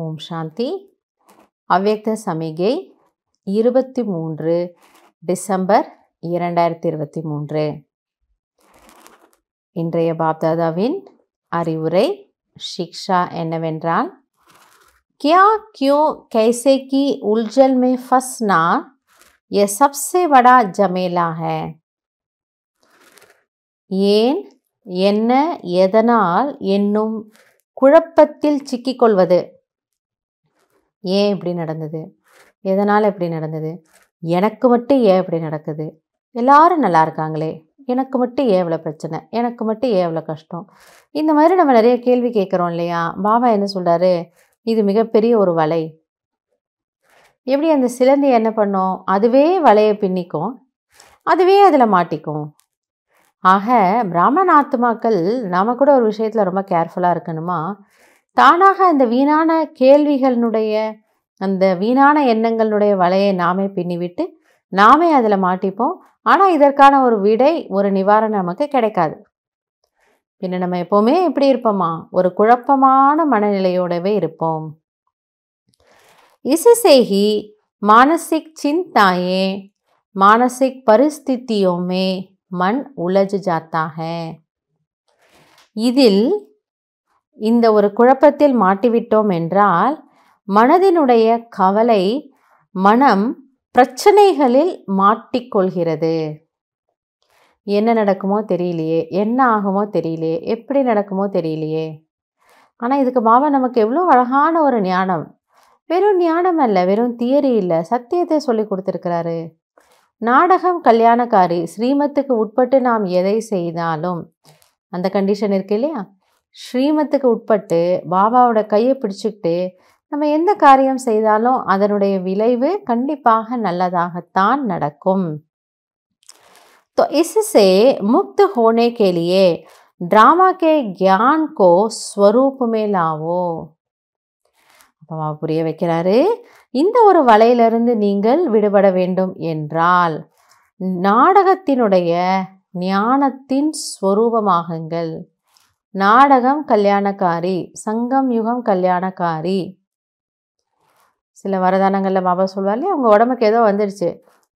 ஓம் சாந்தி அவ்வக்த சமிகை இருபத்தி மூன்று டிசம்பர் இரண்டாயிரத்தி இருபத்தி மூன்று இன்றைய பாப்தாதாவின் அறிவுரை ஷிக்ஷா என்னவென்றால் கியா கியோ கைசே கி உல்ஜல் மே फंसना ये सबसे बड़ा जमेला ஏன் என்ன எதனால் என்னும் குழப்பத்தில் சிக்கிக்கொள்வது ஏன் இப்படி நடந்தது எதனால் இப்படி நடந்தது எனக்கு மட்டும் ஏன் இப்படி நடக்குது எல்லாரும் நல்லா இருக்காங்களே எனக்கு மட்டும் ஏன் இவ்வளோ பிரச்சனை எனக்கு மட்டும் ஏன் இவ்வளோ கஷ்டம் இந்த மாதிரி நம்ம நிறைய கேள்வி கேட்குறோம் இல்லையா பாபா என்ன சொல்கிறாரு இது மிகப்பெரிய ஒரு வலை எப்படி அந்த சிலந்தி என்ன பண்ணும் அதுவே வலையை பின்னிக்கும் அதுவே அதில் மாட்டிக்கும் ஆக பிராமண ஆத்மாக்கள் நாம் கூட ஒரு விஷயத்தில் ரொம்ப கேர்ஃபுல்லாக இருக்கணுமா தானாக அந்த வீணான கேள்விகளினுடைய அந்த வீணான எண்ணங்களுடைய வலையை நாமே பின்னிவிட்டு நாமே அதில் மாட்டிப்போம் ஆனால் இதற்கான ஒரு விடை ஒரு நிவாரணம் நமக்கு கிடைக்காது பின்ன நம்ம எப்போவுமே எப்படி இருப்போமா ஒரு குழப்பமான மனநிலையோடவே இருப்போம் இசுசேகி மானசிக் சிந்தாயே மானசிக் பரிஸ்தித்தியோமே மண் உலஜு ஜாத்தாக இதில் இந்த ஒரு குழப்பத்தில் மாட்டிவிட்டோம் என்றால் மனதினுடைய கவலை மனம் பிரச்சனைகளில் மாட்டிக்கொள்கிறது என்ன நடக்குமோ தெரியலையே என்ன ஆகுமோ தெரியலையே எப்படி நடக்குமோ தெரியலையே ஆனால் இதுக்கு பாபா நமக்கு எவ்வளோ அழகான ஒரு ஞானம் வெறும் ஞானம் அல்ல வெறும் தியரி இல்லை சத்தியத்தை சொல்லி கொடுத்துருக்கிறாரு நாடகம் கல்யாணக்காரி ஸ்ரீமத்துக்கு உட்பட்டு நாம் எதை செய்தாலும் அந்த கண்டிஷன் இருக்கு இல்லையா ஸ்ரீமத்துக்கு உட்பட்டு பாபாவோட கையை பிடிச்சிக்கிட்டு நம்ம எந்த காரியம் செய்தாலும் அதனுடைய விளைவு கண்டிப்பாக நல்லதாகத்தான் நடக்கும் தோ इससे முக்து ஹோனே கேலியே लिए ड्रामा கோ ज्ञान லாவோ स्वरूप புரிய வைக்கிறாரு இந்த ஒரு வலையிலிருந்து நீங்கள் விடுபட வேண்டும் என்றால் நாடகத்தினுடைய ஞானத்தின் ஸ்வரூபமாகுங்கள் நாடகம் கல்யாணக்காரி சங்கம் யுகம் கல்யாணக்காரி சில வரதானங்களில் பாபா சொல்லுவார் அவங்க உங்கள் உடம்புக்கு ஏதோ வந்துடுச்சு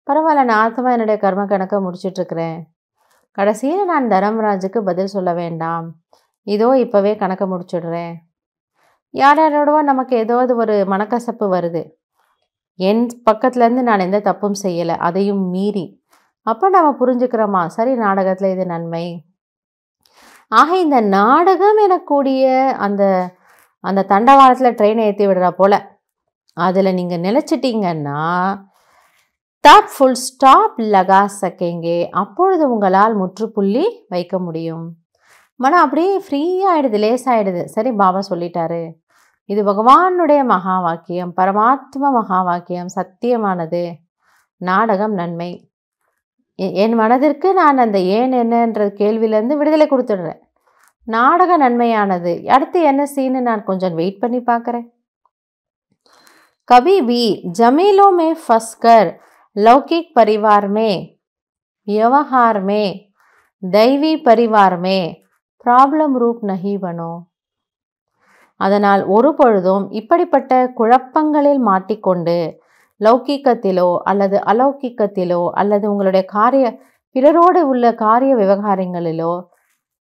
பரவாயில்ல நான் ஆத்தமாக என்னுடைய கர்ம கணக்கை முடிச்சிட்ருக்கிறேன் கடைசியில் நான் தர்மராஜுக்கு பதில் சொல்ல வேண்டாம் இதோ இப்போவே கணக்கை முடிச்சுடுறேன் யார் யாரோடவோ நமக்கு ஏதாவது ஒரு மனக்கசப்பு வருது என் பக்கத்துலேருந்து நான் எந்த தப்பும் செய்யலை அதையும் மீறி அப்போ நம்ம புரிஞ்சுக்கிறோமா சரி நாடகத்தில் இது நன்மை ஆக இந்த நாடகம் எனக்கூடிய அந்த அந்த தண்டவாளத்தில் ட்ரெயினை ஏற்றி விடுறா போல் அதில் நீங்கள் நிலச்சிட்டிங்கன்னா தப் ஃபுல் ஸ்டாப் லகா சக்கேங்கே அப்பொழுது உங்களால் முற்றுப்புள்ளி வைக்க முடியும் மனம் அப்படியே ஃப்ரீயாகிடுது ஆகிடுது லேசாகிடுது சரி பாபா சொல்லிட்டாரு இது பகவானுடைய மகா வாக்கியம் பரமாத்ம மகா வாக்கியம் சத்தியமானது நாடகம் நன்மை என் மனதிற்கு நான் அந்த ஏன் என்னன்ற கேள்வியிலேருந்து விடுதலை கொடுத்துடுறேன் நாடக நன்மையானது அடுத்து என்ன சீனு நான் கொஞ்சம் வெயிட் பண்ணி பார்க்குறேன் கவி வி ஜமீலோ மே ஃபஸ்கர் லௌகிக் பரிவார்மே में தெய்வி பரிவார்மே ப்ராப்ளம் ரூப் நகி அதனால் ஒரு பொழுதும் இப்படிப்பட்ட குழப்பங்களில் மாட்டிக்கொண்டு லௌகிக்கத்திலோ அல்லது அலௌகிக்கத்திலோ அல்லது உங்களுடைய காரிய பிறரோடு உள்ள காரிய விவகாரங்களிலோ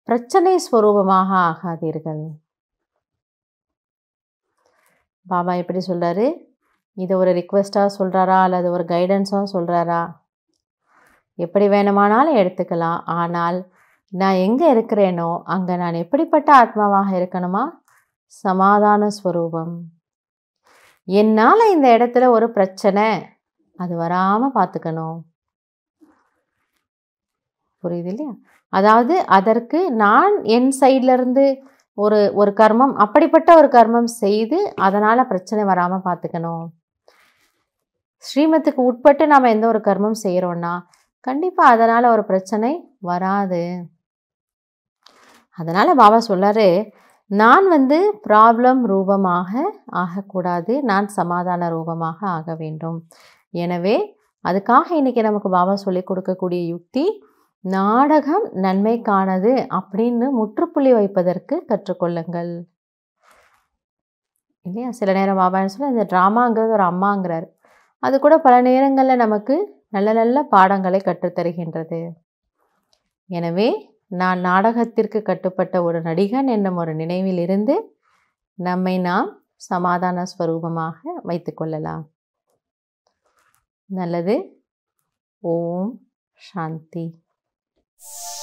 பிரச்சனை ஸ்வரூபமாக ஆகாதீர்கள் பாபா எப்படி சொல்கிறாரு இதை ஒரு ரிக்வெஸ்ட்டாக சொல்கிறாரா அல்லது ஒரு கைடன்ஸாக சொல்கிறாரா எப்படி வேணுமானாலும் எடுத்துக்கலாம் ஆனால் நான் எங்கே இருக்கிறேனோ அங்கே நான் எப்படிப்பட்ட ஆத்மாவாக இருக்கணுமா சமாதான ஸ்வரூபம் என்னால் இந்த இடத்துல ஒரு பிரச்சனை அது வராமல் பார்த்துக்கணும் புரியுது இல்லையா அதாவது அதற்கு நான் என் சைட்லேருந்து ஒரு ஒரு கர்மம் அப்படிப்பட்ட ஒரு கர்மம் செய்து அதனால் பிரச்சனை வராமல் பார்த்துக்கணும் ஸ்ரீமத்துக்கு உட்பட்டு நாம் எந்த ஒரு கர்மம் செய்கிறோன்னா கண்டிப்பாக அதனால் ஒரு பிரச்சனை வராது அதனால் பாபா சொல்கிறாரு நான் வந்து ப்ராப்ளம் ரூபமாக ஆகக்கூடாது நான் சமாதான ரூபமாக ஆக வேண்டும் எனவே அதுக்காக இன்றைக்கி நமக்கு பாபா சொல்லிக் கொடுக்கக்கூடிய யுக்தி நாடகம் நன்மைக்கானது அப்படின்னு முற்றுப்புள்ளி வைப்பதற்கு கற்றுக்கொள்ளுங்கள் இல்லையா சில நேரம் பாபான்னு சொல்லி இந்த ட்ராமாங்கிறது ஒரு அம்மாங்கிறார் அது கூட பல நேரங்களில் நமக்கு நல்ல நல்ல பாடங்களை கற்றுத்தருகின்றது எனவே நான் நாடகத்திற்கு கட்டுப்பட்ட ஒரு நடிகன் என்னும் ஒரு நினைவில் இருந்து நம்மை நாம் சமாதான ஸ்வரூபமாக வைத்துக்கொள்ளலாம் நல்லது ஓம் சாந்தி you